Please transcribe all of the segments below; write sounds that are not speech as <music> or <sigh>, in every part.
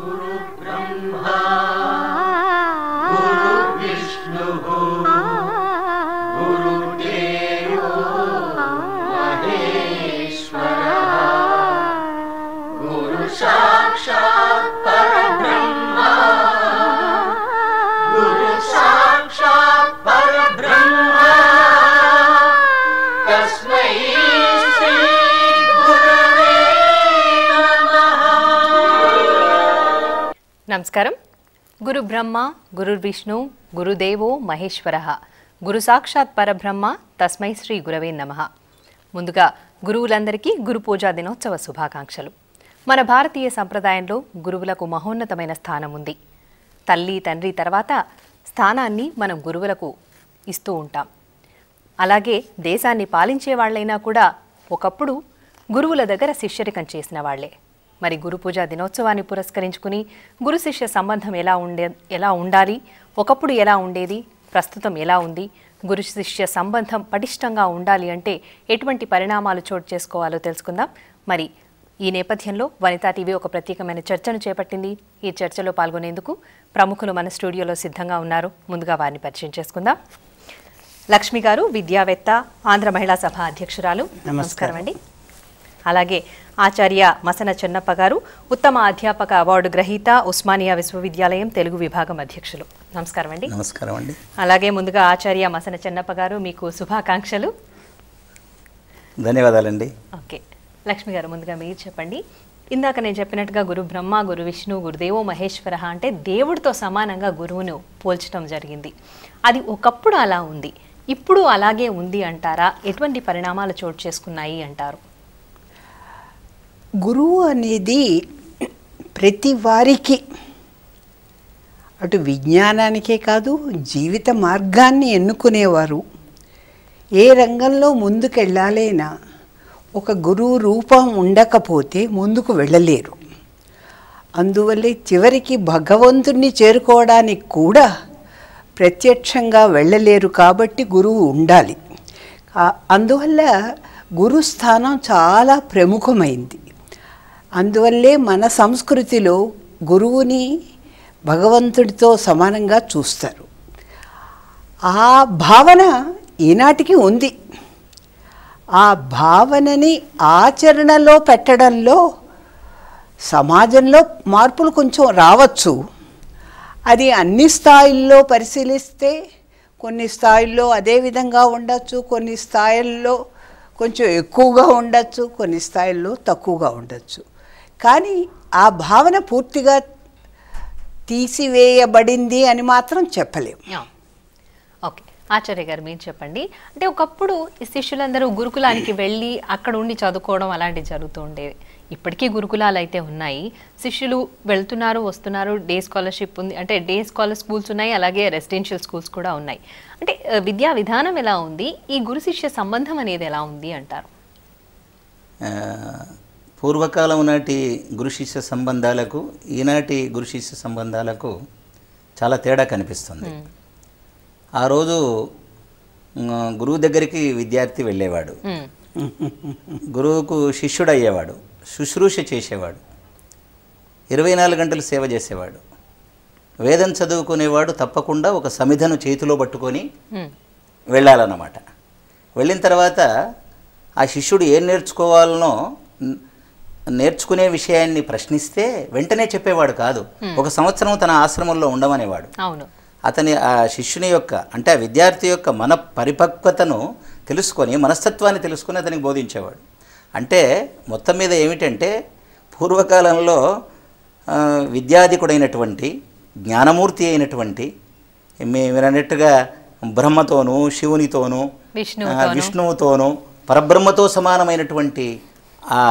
Hooray! నమస్కారం గురు బ్రహ్మ గురు విష్ణు గురుదేవో మహేశ్వర గురు సాక్షాత్ పరబ్రహ్మ తస్మై శ్రీ గురవే నమ ముందుగా గురువులందరికీ గురు పూజా దినోత్సవ శుభాకాంక్షలు మన భారతీయ సంప్రదాయంలో గురువులకు మహోన్నతమైన స్థానం ఉంది తల్లి తండ్రి తర్వాత స్థానాన్ని మనం గురువులకు ఇస్తూ ఉంటాం అలాగే దేశాన్ని పాలించే వాళ్ళైనా కూడా ఒకప్పుడు గురువుల దగ్గర శిష్యరికం చేసిన వాళ్లే మరి గురు పూజా దినోత్సవాన్ని పురస్కరించుకుని గురు శిష్య సంబంధం ఎలా ఉండే ఎలా ఉండాలి ఒకప్పుడు ఎలా ఉండేది ప్రస్తుతం ఎలా ఉంది గురు శిష్య సంబంధం పటిష్టంగా ఉండాలి అంటే ఎటువంటి పరిణామాలు చోటు చేసుకోవాలో తెలుసుకుందాం మరి ఈ నేపథ్యంలో వనితా టీవీ ఒక ప్రత్యేకమైన చర్చను చేపట్టింది ఈ చర్చలో పాల్గొనేందుకు ప్రముఖులు మన స్టూడియోలో సిద్ధంగా ఉన్నారు ముందుగా వారిని పరిచయం చేసుకుందాం లక్ష్మి గారు విద్యావేత్త ఆంధ్ర మహిళా సభ అధ్యక్షురాలు నమస్కారం అండి అలాగే ఆచార్య మసన చెన్నప్ప గారు ఉత్తమ అధ్యాపక అవార్డు గ్రహీత ఉస్మానియా విశ్వవిద్యాలయం తెలుగు విభాగం అధ్యక్షులు నమస్కారం అండి నమస్కారం అండి అలాగే ముందుగా ఆచార్య మసన చెన్నప్ప గారు మీకు శుభాకాంక్షలు ధన్యవాదాలండి ఓకే లక్ష్మి గారు ముందుగా మీరు చెప్పండి ఇందాక నేను చెప్పినట్టుగా గురు బ్రహ్మ గురు విష్ణు గురుదేవో మహేశ్వర అంటే దేవుడితో సమానంగా గురువును పోల్చడం జరిగింది అది ఒకప్పుడు అలా ఉంది ఇప్పుడు అలాగే ఉంది అంటారా ఎటువంటి పరిణామాలు చోటు చేసుకున్నాయి అంటారు గురువు అనేది ప్రతి వారికి అటు విజ్ఞానానికే కాదు జీవిత మార్గాన్ని ఎన్నుకునేవారు ఏ రంగంలో ముందుకెళ్ళాలైనా ఒక గురువు రూపం ఉండకపోతే ముందుకు వెళ్ళలేరు అందువల్లే చివరికి భగవంతుణ్ణి చేరుకోవడానికి కూడా ప్రత్యక్షంగా వెళ్ళలేరు కాబట్టి గురువు ఉండాలి అందువల్ల గురుస్థానం చాలా ప్రముఖమైంది అందువల్లే మన సంస్కృతిలో గురువుని భగవంతుడితో సమానంగా చూస్తారు ఆ భావన ఈనాటికి ఉంది ఆ భావనని ఆచరణలో పెట్టడంలో సమాజంలో మార్పులు కొంచెం రావచ్చు అది అన్ని స్థాయిల్లో పరిశీలిస్తే కొన్ని స్థాయిల్లో అదే విధంగా ఉండొచ్చు కొన్ని స్థాయిల్లో కొంచెం ఎక్కువగా ఉండొచ్చు కొన్ని స్థాయిల్లో తక్కువగా ఉండొచ్చు కానీ ఆ భావన పూర్తిగా తీసివేయబడింది అని మాత్రం చెప్పలేము ఓకే ఆచార్య గారు మీరు చెప్పండి అంటే ఒకప్పుడు శిష్యులందరూ గురుకులానికి వెళ్ళి అక్కడ ఉండి చదువుకోవడం అలాంటివి జరుగుతూ ఉండేవి ఇప్పటికీ గురుకులాలు అయితే ఉన్నాయి శిష్యులు వెళ్తున్నారు వస్తున్నారు డే స్కాలర్షిప్ ఉంది అంటే డే స్కాలర్ స్కూల్స్ ఉన్నాయి అలాగే రెసిడెన్షియల్ స్కూల్స్ కూడా ఉన్నాయి అంటే విద్యా విధానం ఎలా ఉంది ఈ గురు శిష్య సంబంధం అనేది ఎలా ఉంది అంటారు పూర్వకాలం నాటి గురుశిష్య సంబంధాలకు ఈనాటి గురుశిష్య సంబంధాలకు చాలా తేడా కనిపిస్తుంది ఆ రోజు గురువు దగ్గరికి విద్యార్థి వెళ్ళేవాడు గురువుకు శిష్యుడయ్యేవాడు శుశ్రూష చేసేవాడు ఇరవై నాలుగు గంటలు సేవ చేసేవాడు వేదం చదువుకునేవాడు తప్పకుండా ఒక సమిధను చేతిలో పట్టుకొని వెళ్ళాలన్నమాట వెళ్ళిన తర్వాత ఆ శిష్యుడు ఏం నేర్చుకోవాలనో నేర్చుకునే విషయాన్ని ప్రశ్నిస్తే వెంటనే చెప్పేవాడు కాదు ఒక సంవత్సరం తన ఆశ్రమంలో ఉండమనేవాడు అతని ఆ శిష్యుని యొక్క అంటే ఆ విద్యార్థి యొక్క మన పరిపక్వతను తెలుసుకొని మనస్తత్వాన్ని తెలుసుకొని అతనికి బోధించేవాడు అంటే మొత్తం మీద ఏమిటంటే పూర్వకాలంలో విద్యాధికుడైనటువంటి జ్ఞానమూర్తి అయినటువంటి మీరన్నట్టుగా బ్రహ్మతోనూ శివునితోనూ విష్ణువుతోనూ పరబ్రహ్మతో సమానమైనటువంటి ఆ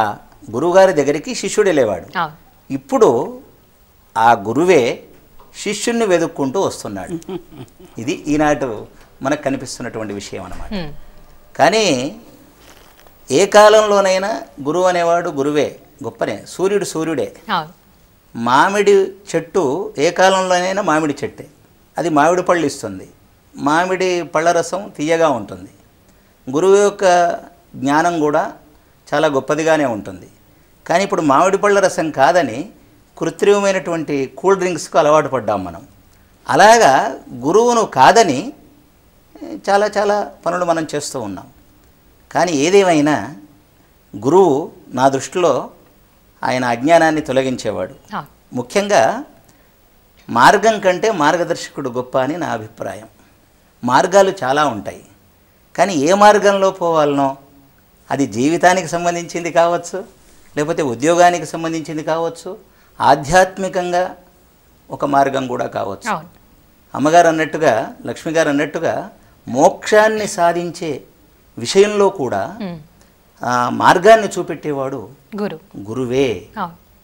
గురువుగారి దగ్గరికి శిష్యుడు వెళ్ళేవాడు ఇప్పుడు ఆ గురువే శిష్యుణ్ణి వెదుక్కుంటూ వస్తున్నాడు ఇది ఈనాడు మనకు కనిపిస్తున్నటువంటి విషయం అనమాట కానీ ఏ కాలంలోనైనా గురువు అనేవాడు గురువే గొప్పనే సూర్యుడు సూర్యుడే మామిడి చెట్టు ఏ కాలంలోనైనా మామిడి చెట్టే అది మామిడి పళ్ళు ఇస్తుంది మామిడి పళ్ళ రసం తీయగా ఉంటుంది గురువు యొక్క జ్ఞానం కూడా చాలా గొప్పదిగానే ఉంటుంది కానీ ఇప్పుడు మామిడి పళ్ళ రసం కాదని కృత్రిమమైనటువంటి కూల్ డ్రింక్స్కు అలవాటు పడ్డాం మనం అలాగా గురువును కాదని చాలా చాలా పనులు మనం చేస్తూ ఉన్నాం కానీ ఏదేమైనా గురువు నా దృష్టిలో ఆయన అజ్ఞానాన్ని తొలగించేవాడు ముఖ్యంగా మార్గం కంటే మార్గదర్శకుడు గొప్ప అని నా అభిప్రాయం మార్గాలు చాలా ఉంటాయి కానీ ఏ మార్గంలో పోవాలనో అది జీవితానికి సంబంధించింది కావచ్చు లేకపోతే ఉద్యోగానికి సంబంధించింది కావచ్చు ఆధ్యాత్మికంగా ఒక మార్గం కూడా కావచ్చు అమ్మగారు అన్నట్టుగా లక్ష్మి గారు అన్నట్టుగా మోక్షాన్ని సాధించే విషయంలో కూడా మార్గాన్ని చూపెట్టేవాడు గురు గురువే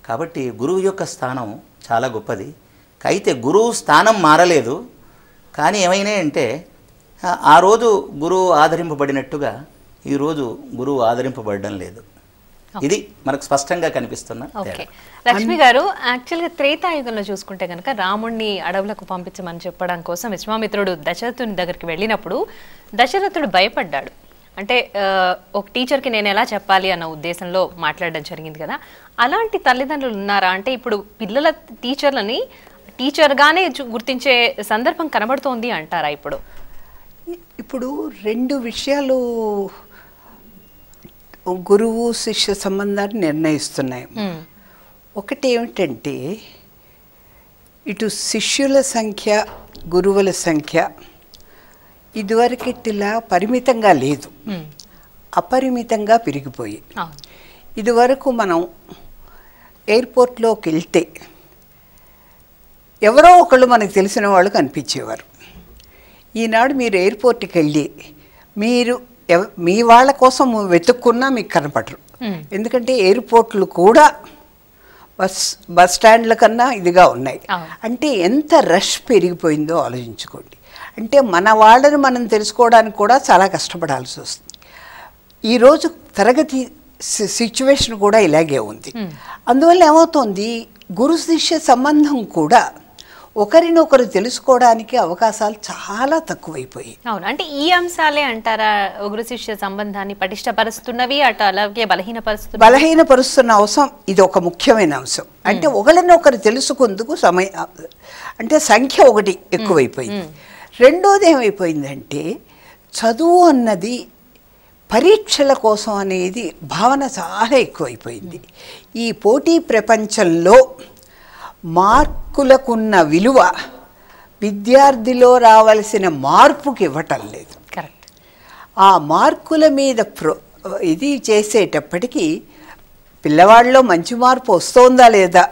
కాబట్టి గురువు యొక్క స్థానం చాలా గొప్పది అయితే గురువు స్థానం మారలేదు కానీ ఏమైనా అంటే ఆ రోజు గురువు ఆదరింపబడినట్టుగా ఈరోజు గురువు ఆదరింపబడడం లేదు ఇది మనకు స్పష్టంగా కనిపిస్తున్న లక్ష్మి గారు యాక్చువల్గా త్రేతాయుగంలో చూసుకుంటే కనుక రాముణ్ణి అడవులకు పంపించమని చెప్పడం కోసం విశ్వామిత్రుడు దశరథుని దగ్గరికి వెళ్ళినప్పుడు దశరథుడు భయపడ్డాడు అంటే ఒక టీచర్కి నేను ఎలా చెప్పాలి అన్న ఉద్దేశంలో మాట్లాడడం జరిగింది కదా అలాంటి తల్లిదండ్రులు ఉన్నారా అంటే ఇప్పుడు పిల్లల టీచర్లని టీచర్గానే గుర్తించే సందర్భం కనబడుతోంది అంటారా ఇప్పుడు ఇప్పుడు రెండు విషయాలు గురువు శిష్య సంబంధాన్ని నిర్ణయిస్తున్నాయి hmm. ఒకటి ఏమిటంటే ఇటు శిష్యుల సంఖ్య గురువుల సంఖ్య ఇదివరకటిలా పరిమితంగా లేదు hmm. అపరిమితంగా పెరిగిపోయి ఇదివరకు మనం ఎయిర్పోర్ట్లోకి వెళ్తే ఎవరో ఒకళ్ళు మనకు తెలిసిన వాళ్ళు కనిపించేవారు ఈనాడు మీరు ఎయిర్పోర్ట్కి వెళ్ళి మీరు మీ వాళ్ళ కోసం వెతుక్కున్నా మీకు కనపడరు ఎందుకంటే ఎయిర్పోర్ట్లు కూడా బస్ బస్ స్టాండ్ల కన్నా ఇదిగా ఉన్నాయి అంటే ఎంత రష్ పెరిగిపోయిందో ఆలోచించుకోండి అంటే మన వాళ్ళని మనం తెలుసుకోవడానికి కూడా చాలా కష్టపడాల్సి వస్తుంది ఈరోజు తరగతి సిచ్యువేషన్ కూడా ఇలాగే ఉంది అందువల్ల ఏమవుతోంది గురు శిష్య సంబంధం కూడా ఒకరినొకరు తెలుసుకోవడానికి అవకాశాలు చాలా తక్కువైపోయాయి అవును అంటే ఈ అంశాలే అంటారా ఒకరు శిష్య సంబంధాన్ని పటిష్టపరుస్తున్నవి అటు అలాగే బలహీనపరుస్తు బలహీనపరుస్తున్న అవసరం ఇది ఒక ముఖ్యమైన అంశం అంటే ఒకరినొకరు తెలుసుకుందుకు సమయం అంటే సంఖ్య ఒకటి ఎక్కువైపోయింది రెండోది ఏమైపోయిందంటే చదువు అన్నది పరీక్షల కోసం అనేది భావన చాలా ఎక్కువైపోయింది ఈ పోటీ ప్రపంచంలో మార్కులకున్న విలువ విద్యార్థిలో రావాల్సిన మార్పుకి ఇవ్వటం లేదు కరెక్ట్ ఆ మార్కుల మీద ప్రో ఇది చేసేటప్పటికీ పిల్లవాడిలో మంచి మార్పు వస్తోందా లేదా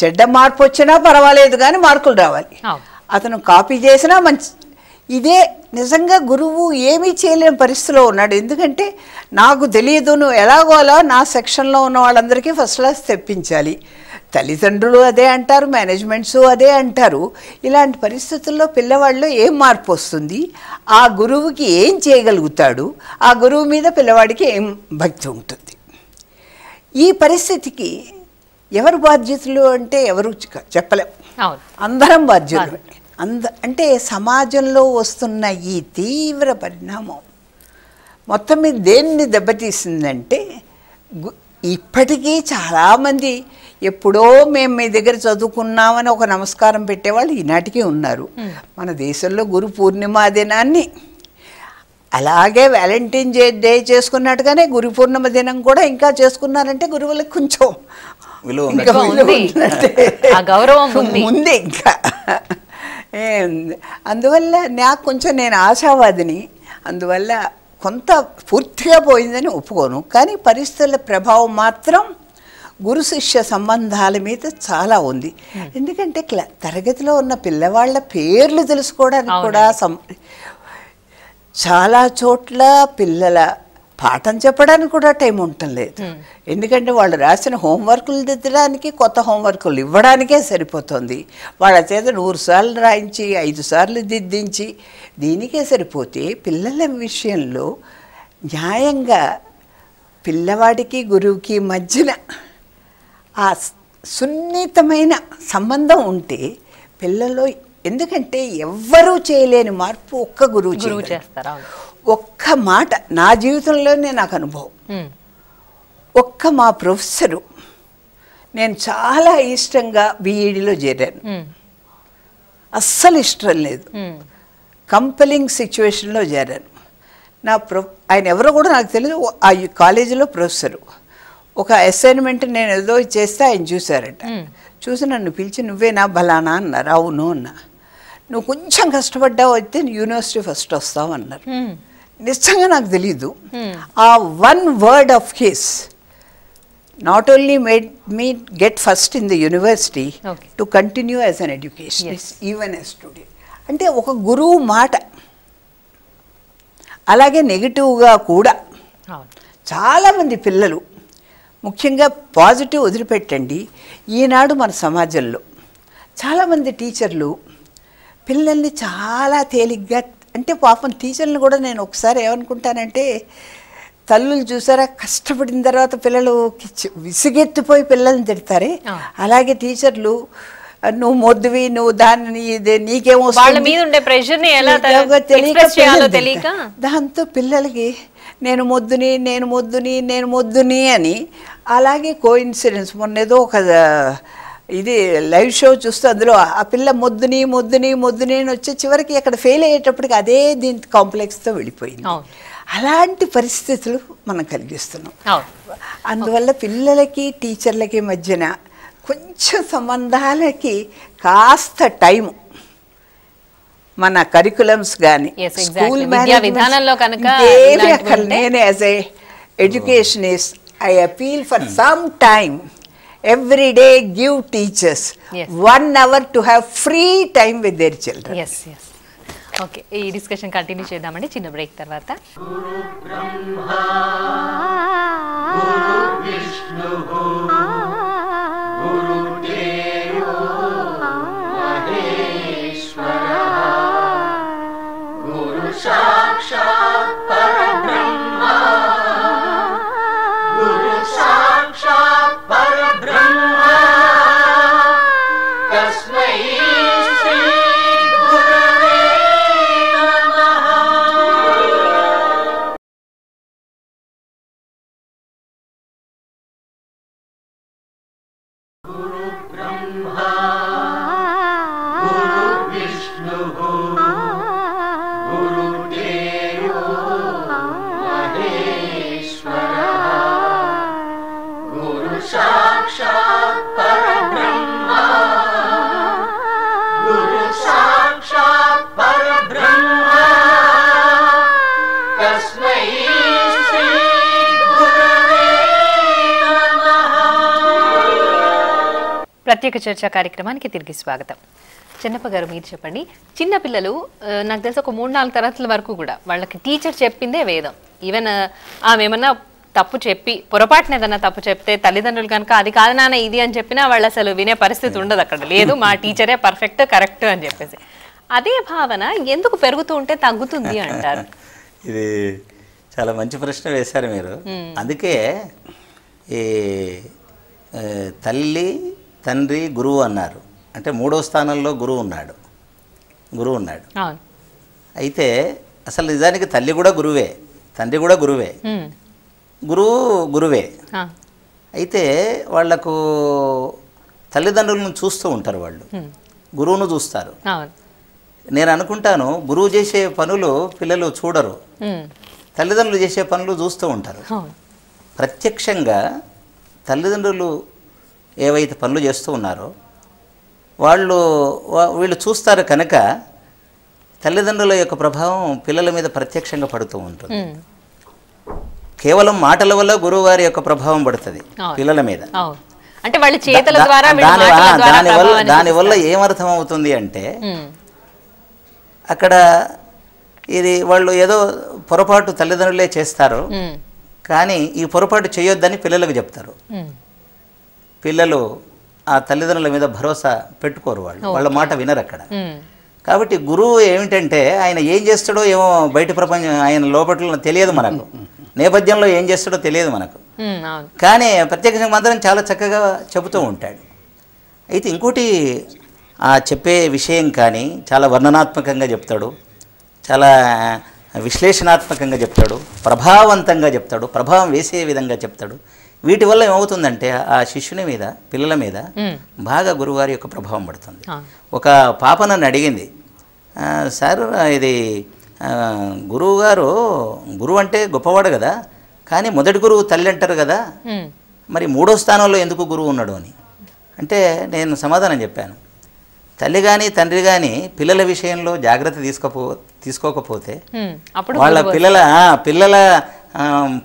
చెడ్డ మార్పు వచ్చినా పర్వాలేదు కానీ మార్కులు రావాలి అతను కాపీ చేసినా మంచి ఇదే నిజంగా గురువు ఏమీ చేయలేని పరిస్థితిలో ఉన్నాడు ఎందుకంటే నాకు తెలియదు నువ్వు ఎలాగోలా నా సెక్షన్లో ఉన్న వాళ్ళందరికీ ఫస్ట్ క్లాస్ తెప్పించాలి తల్లిదండ్రులు అదే అంటారు మేనేజ్మెంట్స్ అదే అంటారు ఇలాంటి పరిస్థితుల్లో పిల్లవాళ్ళు ఏం మార్పు వస్తుంది ఆ గురువుకి ఏం చేయగలుగుతాడు ఆ గురువు మీద పిల్లవాడికి ఏం భక్తి ఉంటుంది ఈ పరిస్థితికి ఎవరు బాధ్యతలు అంటే ఎవరు చెప్పలేం అందరం బాధ్యతలు అంద అంటే సమాజంలో వస్తున్న ఈ తీవ్ర పరిణామం మొత్తం మీద దేన్ని దెబ్బతీసిందంటే ఇప్పటికీ చాలామంది ఎప్పుడో మేము మీ దగ్గర చదువుకున్నామని ఒక నమస్కారం పెట్టేవాళ్ళు ఈనాటికి ఉన్నారు మన దేశంలో గురు పూర్ణిమా దినాన్ని అలాగే వ్యాలంటైన్ డే చేసుకున్నట్టుగానే గురు పూర్ణిమ దినం కూడా ఇంకా చేసుకున్నారంటే గురువులకు కొంచెం ఉంది ఇంకా అందువల్ల నాకు కొంచెం నేను ఆశావాదిని అందువల్ల కొంత పూర్తిగా పోయిందని ఒప్పుకోను కానీ పరిస్థితుల ప్రభావం మాత్రం గురు శిష్య సంబంధాల మీద చాలా ఉంది ఎందుకంటే క్లా తరగతిలో ఉన్న పిల్లవాళ్ళ పేర్లు తెలుసుకోవడానికి కూడా సం చాలా చోట్ల పిల్లల పాఠం చెప్పడానికి కూడా టైం ఉండటం లేదు ఎందుకంటే వాళ్ళు రాసిన హోంవర్కులు దిద్దడానికి కొత్త హోంవర్కులు ఇవ్వడానికే సరిపోతుంది వాళ్ళ చేత నూరు సార్లు రాయించి ఐదు సార్లు దిద్దించి దీనికే సరిపోతే పిల్లల విషయంలో న్యాయంగా పిల్లవాడికి గురువుకి మధ్యన ఆ సున్నితమైన సంబంధం ఉంటే పిల్లల్లో ఎందుకంటే ఎవ్వరూ చేయలేని మార్పు ఒక్క గురువు గురువు చేస్తారు ఒక్క మాట నా జీవితంలోనే నాకు అనుభవం ఒక్క మా ప్రొఫెసరు నేను చాలా ఇష్టంగా బీఈడిలో చేరాను అస్సలు ఇష్టం లేదు కంపెలింగ్ సిచ్యువేషన్లో చేరాను నా ప్రొ ఆయన ఎవరో కూడా నాకు తెలియదు ఆ కాలేజీలో ప్రొఫెసరు ఒక అసైన్మెంట్ నేను ఏదో చేస్తే ఆయన చూశారట చూసి నన్ను పిలిచి నువ్వేనా బలానా అన్నారు అవును అన్నా నువ్వు కొంచెం కష్టపడ్డావు అయితే యూనివర్సిటీ ఫస్ట్ వస్తావు అన్నారు నిజంగా నాకు తెలీదు ఆ one word of his not only made me get first in the university to continue as an education even a student అంటే ఒక గురువు మాట అలాగే నెగిటివ్గా కూడా చాలామంది పిల్లలు ముఖ్యంగా పాజిటివ్ వదిలిపెట్టండి ఈనాడు మన సమాజంలో చాలామంది టీచర్లు పిల్లల్ని చాలా తేలిగ్గా అంటే పాపం టీచర్లు కూడా నేను ఒకసారి ఏమనుకుంటానంటే తల్లులు చూసారా కష్టపడిన తర్వాత పిల్లలు విసిగెత్తిపోయి పిల్లల్ని తిడతారే అలాగే టీచర్లు నువ్వు మొద్దువి నువ్వు దాన్ని నీకేమో దాంతో పిల్లలకి నేను మొద్దుని నేను మొద్దుని నేను మొద్దుని అని అలాగే కో ఇన్సిడెన్స్ మొన్నేదో ఒక ఇది లైవ్ షో చూస్తే అందులో ఆ పిల్ల మొద్దుని మొద్దుని మొద్దుని అని వచ్చే చివరికి అక్కడ ఫెయిల్ అయ్యేటప్పటికి అదే దీని కాంప్లెక్స్తో వెళ్ళిపోయింది అలాంటి పరిస్థితులు మనం కలిగిస్తున్నాం అందువల్ల పిల్లలకి టీచర్లకి మధ్యన కొంచెం సంబంధాలకి కాస్త టైము మన కరికులమ్స్ కానీ స్కూల్ విధానంలో కనుక నేను as a I appeal for some time every day give teachers one hour to have free time with their children okay ఈ డిస్కషన్ కంటిన్యూ చేద్దామండి చిన్న బ్రేక్ తర్వాత విష్ణు ప్రత్యేక చర్చ కార్యక్రమానికి తిరిగి స్వాగతం చిన్నప్ప గారు మీరు చెప్పండి చిన్నపిల్లలు నాకు తెలిసి ఒక మూడు నాలుగు తరగతుల వరకు కూడా వాళ్ళకి టీచర్ చెప్పిందే వేదం ఈవెన్ ఆమె ఏమన్నా తప్పు చెప్పి పొరపాటున ఏదైనా తప్పు చెప్తే తల్లిదండ్రులు కనుక అది కాదు నాన్న ఇది అని చెప్పినా వాళ్ళు అసలు వినే పరిస్థితి ఉండదు అక్కడ లేదు మా టీచరే పర్ఫెక్ట్ కరెక్ట్ అని చెప్పేసి అదే భావన ఎందుకు పెరుగుతూ ఉంటే తగ్గుతుంది అంటారు <laughs> ఇది చాలా మంచి ప్రశ్న వేశారు మీరు అందుకే ఈ తల్లి తండ్రి గురువు అన్నారు అంటే మూడో స్థానంలో గురువు ఉన్నాడు గురువు ఉన్నాడు అయితే అసలు నిజానికి తల్లి కూడా గురువే తండ్రి కూడా గురువే గురువు గురువే అయితే వాళ్లకు తల్లిదండ్రులను చూస్తూ ఉంటారు వాళ్ళు గురువును చూస్తారు నేను అనుకుంటాను గురువు చేసే పనులు పిల్లలు చూడరు తల్లిదండ్రులు చేసే పనులు చూస్తూ ఉంటారు ప్రత్యక్షంగా తల్లిదండ్రులు ఏవైతే పనులు చేస్తూ ఉన్నారో వాళ్ళు వీళ్ళు చూస్తారు కనుక తల్లిదండ్రుల యొక్క ప్రభావం పిల్లల మీద ప్రత్యక్షంగా పడుతూ ఉంటుంది కేవలం మాటల వల్ల గురువు యొక్క ప్రభావం పడుతుంది పిల్లల మీద అంటే దానివల్ల ఏమర్థం అవుతుంది అంటే అక్కడ ఇది వాళ్ళు ఏదో పొరపాటు తల్లిదండ్రులే చేస్తారు కానీ ఈ పొరపాటు చేయొద్దని పిల్లలకు చెప్తారు పిల్లలు ఆ తల్లిదండ్రుల మీద భరోసా పెట్టుకోరు వాళ్ళు వాళ్ళ మాట వినరు అక్కడ కాబట్టి గురువు ఏమిటంటే ఆయన ఏం చేస్తాడో ఏమో బయట ప్రపంచం ఆయన లోపట్ల తెలియదు మనకు నేపథ్యంలో ఏం చేస్తాడో తెలియదు మనకు కానీ ప్రత్యేకంగా మాత్రం చాలా చక్కగా చెబుతూ ఉంటాడు అయితే ఇంకోటి ఆ చెప్పే విషయం కానీ చాలా వర్ణనాత్మకంగా చెప్తాడు చాలా విశ్లేషణాత్మకంగా చెప్తాడు ప్రభావవంతంగా చెప్తాడు ప్రభావం వేసే విధంగా చెప్తాడు వీటి వల్ల ఏమవుతుందంటే ఆ శిష్యుని మీద పిల్లల మీద బాగా గురువారి యొక్క ప్రభావం పడుతుంది ఒక పాప నన్ను అడిగింది సార్ ఇది గురువుగారు గురువు అంటే గొప్పవాడు కదా కానీ మొదటి గురువు తల్లి అంటారు కదా మరి మూడో స్థానంలో ఎందుకు గురువు ఉన్నాడు అని అంటే నేను సమాధానం చెప్పాను తల్లి కానీ తండ్రి కానీ పిల్లల విషయంలో జాగ్రత్త తీసుకోపో తీసుకోకపోతే వాళ్ళ పిల్లల పిల్లల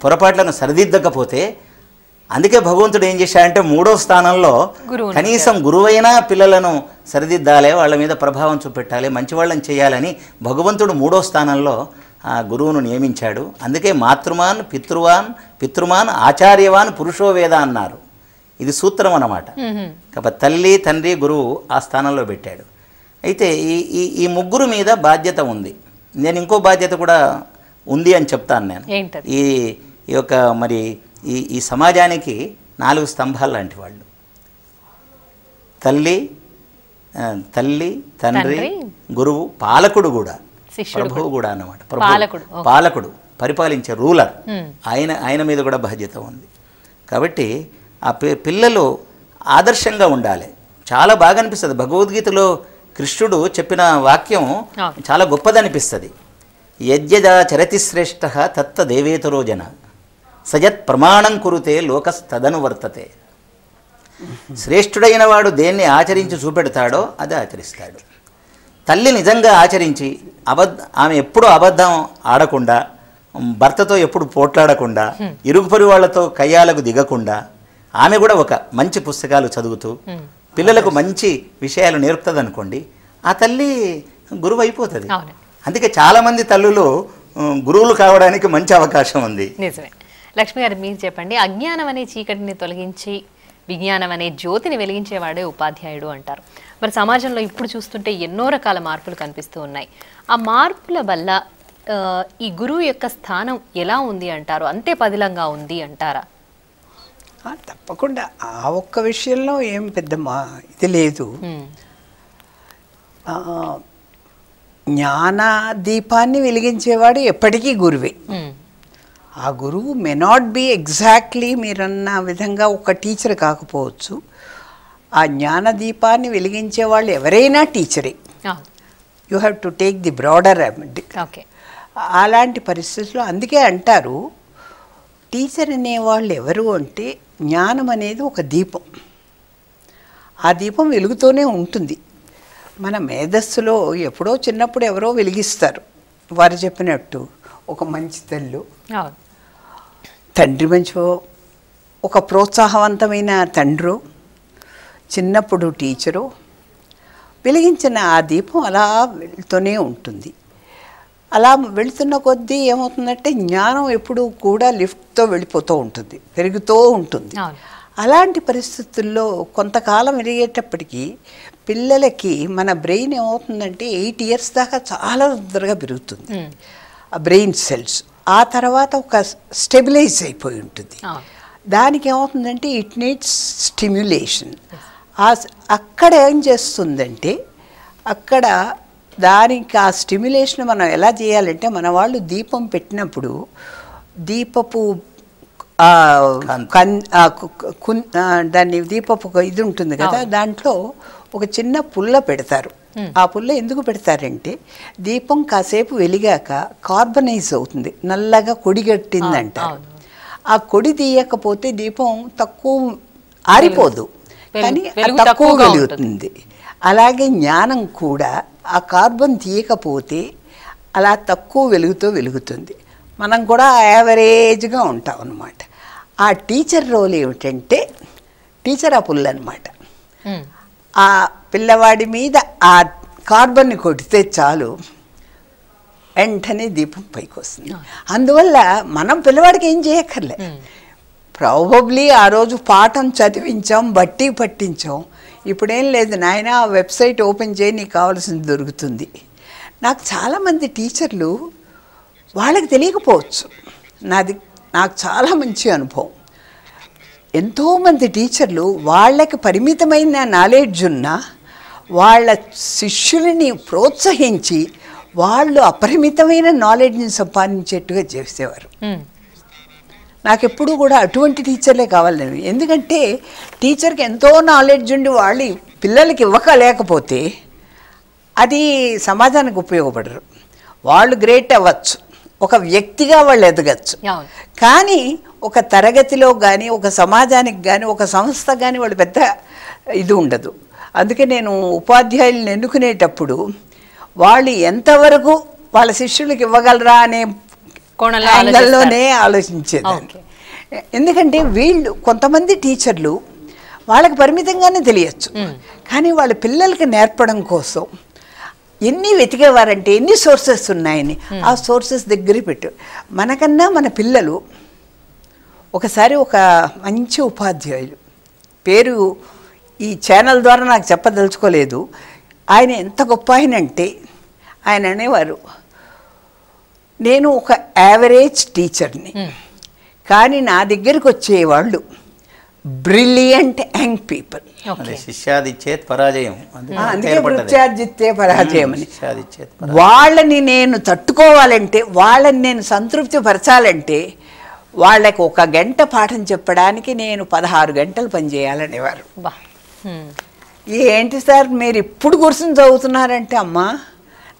పొరపాట్లను సరిదిద్దకపోతే అందుకే భగవంతుడు ఏం చేశాడంటే మూడో స్థానంలో కనీసం గురువైనా పిల్లలను సరిదిద్దాలి వాళ్ళ మీద ప్రభావం చూపెట్టాలి మంచి వాళ్ళని చేయాలని భగవంతుడు మూడో స్థానంలో ఆ గురువును నియమించాడు అందుకే మాతృమాన్ పితృవాన్ పితృమాన్ ఆచార్యవాన్ పురుషో వేద అన్నారు ఇది సూత్రం అన్నమాట కాబట్టి తల్లి తండ్రి గురువు ఆ స్థానంలో పెట్టాడు అయితే ఈ ఈ ఈ ముగ్గురు మీద బాధ్యత ఉంది నేను ఇంకో బాధ్యత కూడా ఉంది అని చెప్తాను నేను ఈ యొక్క మరి ఈ ఈ సమాజానికి నాలుగు స్తంభాలు లాంటి వాళ్ళు తల్లి తల్లి తండ్రి గురువు పాలకుడు కూడా ప్రభువు కూడా అన్నమాట ప్రభు పాలకుడు పరిపాలించే రూలర్ ఆయన ఆయన మీద కూడా బాధ్యత ఉంది కాబట్టి ఆ పిల్లలు ఆదర్శంగా ఉండాలి చాలా బాగా అనిపిస్తుంది భగవద్గీతలో కృష్ణుడు చెప్పిన వాక్యం చాలా గొప్పదనిపిస్తుంది యజ్ఞ చరతి శ్రేష్ట తత్త దేవేతరో జన సజత్ ప్రమాణం కురుతే లోకస్తదను వర్తతే శ్రేష్ఠుడైన వాడు దేన్ని ఆచరించి చూపెడతాడో అది ఆచరిస్తాడు తల్లి నిజంగా ఆచరించి అబద్ధ ఆమె ఎప్పుడు అబద్ధం ఆడకుండా భర్తతో ఎప్పుడు పోట్లాడకుండా ఇరుగు పొరి వాళ్లతో కయ్యాలకు దిగకుండా ఆమె కూడా ఒక మంచి పుస్తకాలు చదువుతూ పిల్లలకు మంచి విషయాలు నేర్పుతుంది అనుకోండి ఆ తల్లి గురువు అయిపోతుంది అందుకే చాలామంది తల్లులు గురువులు కావడానికి మంచి అవకాశం ఉంది లక్ష్మి గారు మీరు చెప్పండి అజ్ఞానం అనే చీకటిని తొలగించి విజ్ఞానం అనే జ్యోతిని వెలిగించేవాడే ఉపాధ్యాయుడు అంటారు మరి సమాజంలో ఇప్పుడు చూస్తుంటే ఎన్నో రకాల మార్పులు కనిపిస్తూ ఉన్నాయి ఆ మార్పుల వల్ల ఈ గురువు యొక్క స్థానం ఎలా ఉంది అంటారు అంతే పదిలంగా ఉంది అంటారా తప్పకుండా ఆ ఒక్క విషయంలో ఏం పెద్ద మా ఇది లేదు జ్ఞానదీపాన్ని దీపాన్ని వెలిగించేవాడు ఎప్పటికీ గురువే ఆ గురువు మే నాట్ బి ఎగ్జాక్ట్లీ మీరన్న విధంగా ఒక టీచర్ కాకపోవచ్చు ఆ జ్ఞానదీపాన్ని వెలిగించే వాళ్ళు ఎవరైనా టీచరే you have to take the broader okay అలాంటి పరిస్థితుల్లో అందుకే అంటారు టీచర్ అనేవాళ్ళు ఎవరు అంటే జ్ఞానం అనేది ఒక దీపం ఆ దీపం వెలుగుతూనే ఉంటుంది మన మేధస్సులో ఎప్పుడో చిన్నప్పుడు ఎవరో వెలిగిస్తారు వారు చెప్పినట్టు ఒక మంచి తల్లు తండ్రి మంచో ఒక ప్రోత్సాహవంతమైన తండ్రు చిన్నప్పుడు టీచరు వెలిగించిన ఆ దీపం అలా వెళ్తూనే ఉంటుంది అలా వెళుతున్న కొద్దీ ఏమవుతుందంటే జ్ఞానం ఎప్పుడు కూడా లిఫ్ట్తో వెళ్ళిపోతూ ఉంటుంది పెరుగుతూ ఉంటుంది అలాంటి పరిస్థితుల్లో కొంతకాలం ఎదిగేటప్పటికీ పిల్లలకి మన బ్రెయిన్ ఏమవుతుందంటే ఎయిట్ ఇయర్స్ దాకా చాలా తొందరగా పెరుగుతుంది ఆ బ్రెయిన్ సెల్స్ ఆ తర్వాత ఒక స్టెబిలైజ్ అయిపోయి ఉంటుంది దానికి ఏమవుతుందంటే ఇట్ నీడ్స్ స్టిమ్యులేషన్ అక్కడ ఏం చేస్తుందంటే అక్కడ దానికి ఆ స్టిమ్యులేషన్ మనం ఎలా చేయాలంటే మన వాళ్ళు దీపం పెట్టినప్పుడు దీపపు కన్ దాన్ని దీపపు ఇది ఉంటుంది కదా దాంట్లో ఒక చిన్న పుల్ల పెడతారు ఆ పుల్ల ఎందుకు పెడతారంటే దీపం కాసేపు వెలిగాక కార్బనైజ్ అవుతుంది నల్లగా కొడిగట్టిందంట ఆ కొడి తీయకపోతే దీపం తక్కువ ఆరిపోదు కానీ తక్కువ వెలుగుతుంది అలాగే జ్ఞానం కూడా ఆ కార్బన్ తీయకపోతే అలా తక్కువ వెలుగుతో వెలుగుతుంది మనం కూడా యావరేజ్గా ఉంటాం అన్నమాట ఆ టీచర్ రోల్ ఏమిటంటే టీచర్ ఆ పుల్ అనమాట ఆ పిల్లవాడి మీద ఆ కార్బన్ని కొడితే చాలు వెంటనే దీపం పైకి వస్తుంది అందువల్ల మనం పిల్లవాడికి ఏం చేయక్కర్లే ప్రాబబ్లీ ఆ రోజు పాఠం చదివించాం బట్టి పట్టించాం ఇప్పుడేం లేదు నాయన ఆ వెబ్సైట్ ఓపెన్ చేయి నీకు కావాల్సింది దొరుకుతుంది నాకు చాలామంది టీచర్లు వాళ్ళకి తెలియకపోవచ్చు నాది నాకు చాలా మంచి అనుభవం ఎంతోమంది టీచర్లు వాళ్ళకి పరిమితమైన నాలెడ్జ్ ఉన్న వాళ్ళ శిష్యులని ప్రోత్సహించి వాళ్ళు అపరిమితమైన నాలెడ్జ్ని సంపాదించేట్టుగా చేసేవారు నాకు ఎప్పుడు కూడా అటువంటి టీచర్లే కావాలి ఎందుకంటే టీచర్కి ఎంతో నాలెడ్జ్ ఉండి వాళ్ళు పిల్లలకి ఇవ్వక లేకపోతే అది సమాజానికి ఉపయోగపడరు వాళ్ళు గ్రేట్ అవ్వచ్చు ఒక వ్యక్తిగా వాళ్ళు ఎదగచ్చు కానీ ఒక తరగతిలో కానీ ఒక సమాజానికి కానీ ఒక సంస్థ కానీ వాళ్ళు పెద్ద ఇది ఉండదు అందుకే నేను ఉపాధ్యాయులను ఎన్నుకునేటప్పుడు వాళ్ళు ఎంతవరకు వాళ్ళ శిష్యులకు ఇవ్వగలరా అనే కోణలోనే ఆలోచించేదాన్ని ఎందుకంటే వీళ్ళు కొంతమంది టీచర్లు వాళ్ళకి పరిమితంగానే తెలియచ్చు కానీ వాళ్ళ పిల్లలకి నేర్పడం కోసం ఎన్ని వెతికేవారంటే ఎన్ని సోర్సెస్ ఉన్నాయని ఆ సోర్సెస్ దగ్గర పెట్టు మనకన్నా మన పిల్లలు ఒకసారి ఒక మంచి ఉపాధ్యాయులు పేరు ఈ ఛానల్ ద్వారా నాకు చెప్పదలుచుకోలేదు ఆయన ఎంత గొప్ప ఆయన అంటే ఆయన అనేవారు నేను ఒక యావరేజ్ టీచర్ని కానీ నా దగ్గరికి వచ్చేవాళ్ళు బ్రిలియంట్ యంగ్ పీపుల్ శిష్యాదిచ్చేత్ పరాజయం పరాజయం అని వాళ్ళని నేను తట్టుకోవాలంటే వాళ్ళని నేను సంతృప్తి పరచాలంటే వాళ్ళకి ఒక గంట పాఠం చెప్పడానికి నేను పదహారు గంటలు పనిచేయాలనేవారు ఏంటి సార్ మీరు ఇప్పుడు కూర్చొని చదువుతున్నారంటే అమ్మా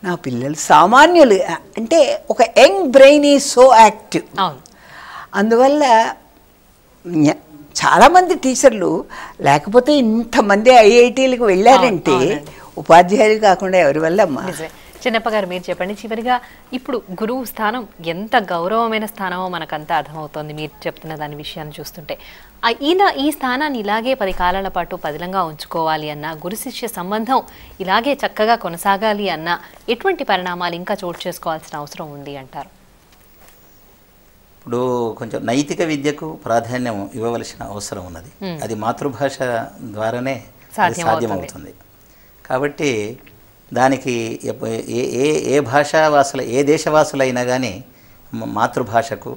నా పిల్లలు సామాన్యులు అంటే ఒక యంగ్ బ్రెయిన్ ఈ సో యాక్టివ్ అందువల్ల చాలామంది టీచర్లు లేకపోతే ఇంతమంది ఐఐటీలకు వెళ్ళారంటే ఉపాధ్యాయులు కాకుండా ఎవరి వల్ల చిన్నప్పగారు మీరు చెప్పండి చివరిగా ఇప్పుడు గురువు స్థానం ఎంత గౌరవమైన స్థానమో మనకంతా అర్థమవుతోంది మీరు చెప్తున్న దాని విషయాన్ని చూస్తుంటే ఈయన ఈ స్థానాన్ని ఇలాగే పది కాలాల పాటు పదిలంగా ఉంచుకోవాలి అన్న గురు శిష్య సంబంధం ఇలాగే చక్కగా కొనసాగాలి అన్న ఎటువంటి పరిణామాలు ఇంకా చోటు చేసుకోవాల్సిన అవసరం ఉంది అంటారు ఇప్పుడు కొంచెం నైతిక విద్యకు ప్రాధాన్యం ఇవ్వవలసిన అవసరం ఉన్నది అది మాతృభాష ద్వారానే సాధ్యమవుతుంది కాబట్టి దానికి ఏ ఏ ఏ భాషావాసులు ఏ దేశవాసులైనా కానీ మాతృభాషకు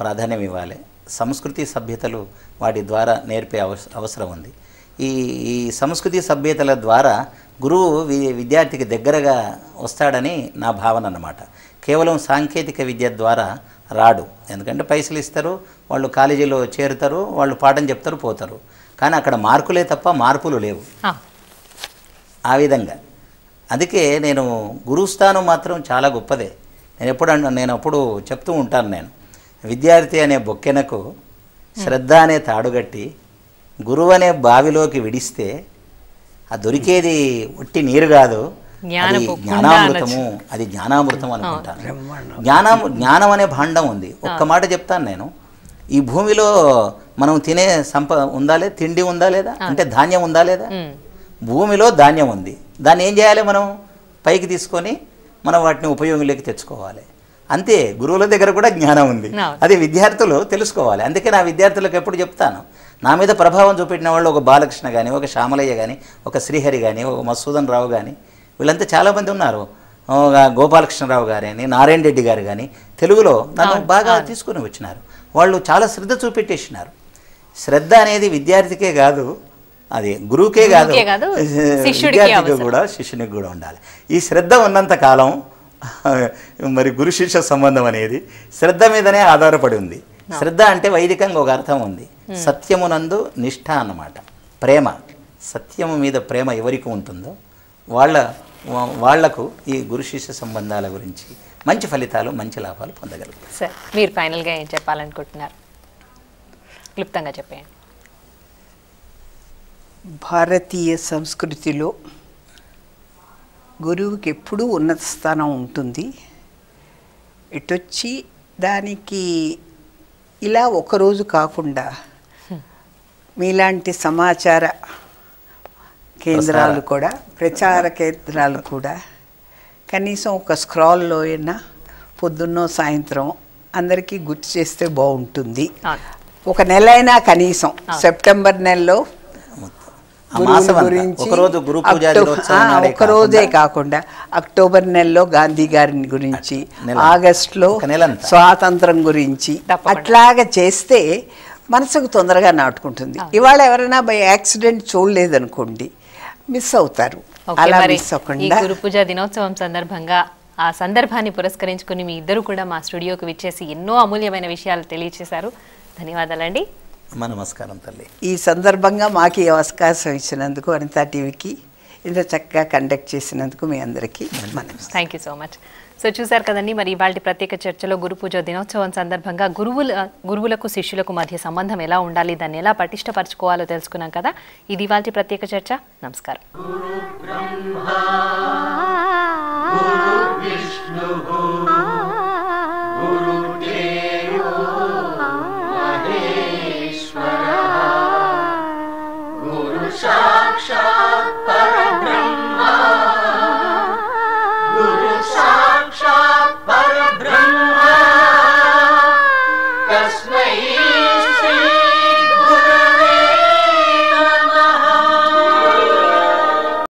ప్రాధాన్యం ఇవ్వాలి సంస్కృతి సభ్యతలు వాటి ద్వారా నేర్పే అవసరం ఉంది ఈ ఈ సంస్కృతి సభ్యతల ద్వారా గురువు విద్యార్థికి దగ్గరగా వస్తాడని నా భావన అన్నమాట కేవలం సాంకేతిక విద్య ద్వారా రాడు ఎందుకంటే పైసలు ఇస్తారు వాళ్ళు కాలేజీలో చేరుతారు వాళ్ళు పాఠం చెప్తారు పోతారు కానీ అక్కడ మార్కులే తప్ప మార్పులు లేవు ఆ విధంగా అందుకే నేను గురుస్థానం మాత్రం చాలా గొప్పదే నేను ఎప్పుడు నేను అప్పుడు చెప్తూ ఉంటాను నేను విద్యార్థి అనే బొక్కెనకు శ్రద్ధ అనే తాడుగట్టి గురువు అనే బావిలోకి విడిస్తే ఆ దొరికేది ఒట్టి నీరు కాదు జ్ఞానామృతము అది జ్ఞానామృతం అనుకుంటాను జ్ఞానం జ్ఞానం అనే భాండం ఉంది ఒక్క మాట చెప్తాను నేను ఈ భూమిలో మనం తినే సంప ఉందా లేదా తిండి ఉందా లేదా అంటే ధాన్యం ఉందా లేదా భూమిలో ధాన్యం ఉంది దాన్ని ఏం చేయాలి మనం పైకి తీసుకొని మనం వాటిని ఉపయోగంలోకి తెచ్చుకోవాలి అంతే గురువుల దగ్గర కూడా జ్ఞానం ఉంది అది విద్యార్థులు తెలుసుకోవాలి అందుకే నా విద్యార్థులకు ఎప్పుడు చెప్తాను నా మీద ప్రభావం చూపెట్టిన వాళ్ళు ఒక బాలకృష్ణ కానీ ఒక శ్యామలయ్య కానీ ఒక శ్రీహరి కానీ ఒక మసూదన్ రావు కానీ వీళ్ళంతా చాలామంది ఉన్నారు గోపాలకృష్ణరావు గారు అని నారాయణ రెడ్డి గారు కానీ తెలుగులో నన్ను బాగా తీసుకుని వచ్చినారు వాళ్ళు చాలా శ్రద్ధ చూపెట్టేసినారు శ్రద్ధ అనేది విద్యార్థికే కాదు అది గురువుకే కాదు విద్యార్థికి కూడా శిష్యునికి కూడా ఉండాలి ఈ శ్రద్ధ ఉన్నంత కాలం <laughs> మరి గురు శిష్య సంబంధం అనేది శ్రద్ధ మీదనే ఆధారపడి ఉంది శ్రద్ధ అంటే వైదికంగా ఒక అర్థం ఉంది సత్యమునందు నిష్ఠ అన్నమాట ప్రేమ సత్యము మీద ప్రేమ ఎవరికి ఉంటుందో వాళ్ళ వాళ్లకు ఈ గురు శిష్య సంబంధాల గురించి మంచి ఫలితాలు మంచి లాభాలు పొందగలుగుతారు సార్ మీరు ఫైనల్గా ఏం చెప్పాలనుకుంటున్నారు క్లుప్తంగా చెప్పేయండి భారతీయ సంస్కృతిలో గురువుకి ఎప్పుడూ ఉన్నత స్థానం ఉంటుంది ఇటొచ్చి దానికి ఇలా ఒకరోజు కాకుండా మీలాంటి సమాచార కేంద్రాలు కూడా ప్రచార కేంద్రాలు కూడా కనీసం ఒక స్క్రాల్లో అయినా పొద్దున్నో సాయంత్రం అందరికీ గుర్తు చేస్తే బాగుంటుంది ఒక నెల అయినా కనీసం సెప్టెంబర్ నెలలో గురించి ఒకరోజే కాకుండా అక్టోబర్ నెలలో గాంధీ గారిని గురించి ఆగస్టులో స్వాతంత్రం గురించి అట్లాగా చేస్తే మనసుకు తొందరగా నాటుకుంటుంది ఇవాళ ఎవరైనా బై యాక్సిడెంట్ చూడలేదనుకోండి మిస్ అవుతారు అలా మిస్ అవ్వకుండా గురు పూజ దినోత్సవం సందర్భంగా ఆ సందర్భాన్ని పురస్కరించుకుని మీ ఇద్దరు కూడా మా స్టూడియోకి విచ్చేసి ఎన్నో అమూల్యమైన విషయాలు తెలియచేశారు ధన్యవాదాలండి నమస్కారం తల్లి ఈ సందర్భంగా మాకు ఈ అవకాశం ఇచ్చినందుకు అనితా టీవీకి ఇంత చక్కగా కండక్ట్ చేసినందుకు మీ అందరికీ thank you so much so చూశారు కదండి మరి ఇవాళ ప్రత్యేక చర్చలో గురు పూజ దినోత్సవం సందర్భంగా గురువుల గురువులకు శిష్యులకు మధ్య సంబంధం ఎలా ఉండాలి దాన్ని ఎలా పటిష్టపరచుకోవాలో తెలుసుకున్నాం కదా ఇది ఇవాళ ప్రత్యేక చర్చ నమస్కారం